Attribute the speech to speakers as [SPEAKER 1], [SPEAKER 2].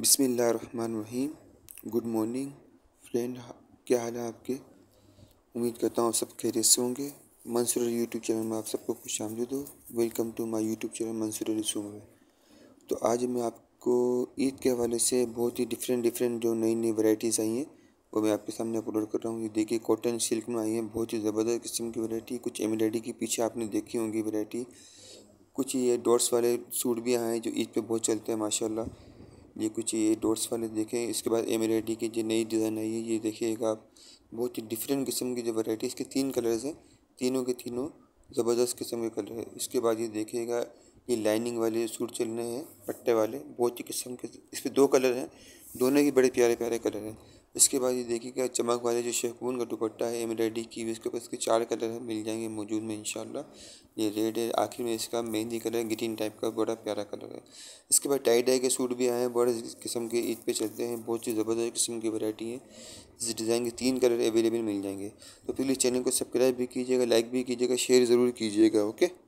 [SPEAKER 1] बिसमीम good morning friend क्या हाल है आपके उम्मीद करता हूँ सब खैरियत से होंगे मंसूर अली यूट्यूब चैनल में आप सबको खुश आमदीद हो welcome to my YouTube channel Mansoor Ali में तो आज मैं आपको ईद के हवाले से बहुत ही डिफरेंट डिफरेंट जो नई नई वैराइटीज़ आई हैं वो मैं आपके सामने अपलोड कर रहा हूँ ये देखिए कॉटन सिल्क में आई हैं बहुत ही ज़बरदस्त किस्म की वरायटी कुछ एम्ब्रॉयडरी के पीछे आपने देखी होंगी वैरायटी कुछ ये डॉट्स वाले सूट भी आए हैं जो ईद पर बहुत चलते हैं माशाल्लाह ये कुछ ये डोर्स वाले देखें इसके बाद एम की जो नई डिज़ाइन आई है ये देखिएगा आप बहुत ही डिफरेंट किस्म की जो वैराइटी इसके तीन कलर्स हैं तीनों के तीनों ज़बरदस्त किस्म के कलर है इसके बाद ये देखिएगा ये लाइनिंग वाले सूट चल रहे हैं पट्टे वाले बहुत ही किस्म के इस पर दो कलर हैं दोनों ही बड़े प्यारे प्यारे कलर हैं इसके बाद ये देखिएगा चमक वाले जो शेखून का दुपट्टा है एम्ब्रॉयडरी की हुई इसके ऊपर इसके चार कलर मिल जाएंगे मौजूद में इंशाल्लाह ये रेड है आखिर में इसका मेहंदी कलर ग्रीन टाइप का बड़ा प्यारा कलर है इसके बाद टाई डाई के सूट भी आए हैं बड़े किस्म के ईद पे चलते हैं बहुत ही ज़बरदस्त किस्म की वैरायटी है इस डिज़ाइन के तीन कलर अवेलेबल मिल जाएंगे तो प्लीज़ चैनल को सब्सक्राइब भी कीजिएगा लाइक भी कीजिएगा शेयर ज़रूर कीजिएगा ओके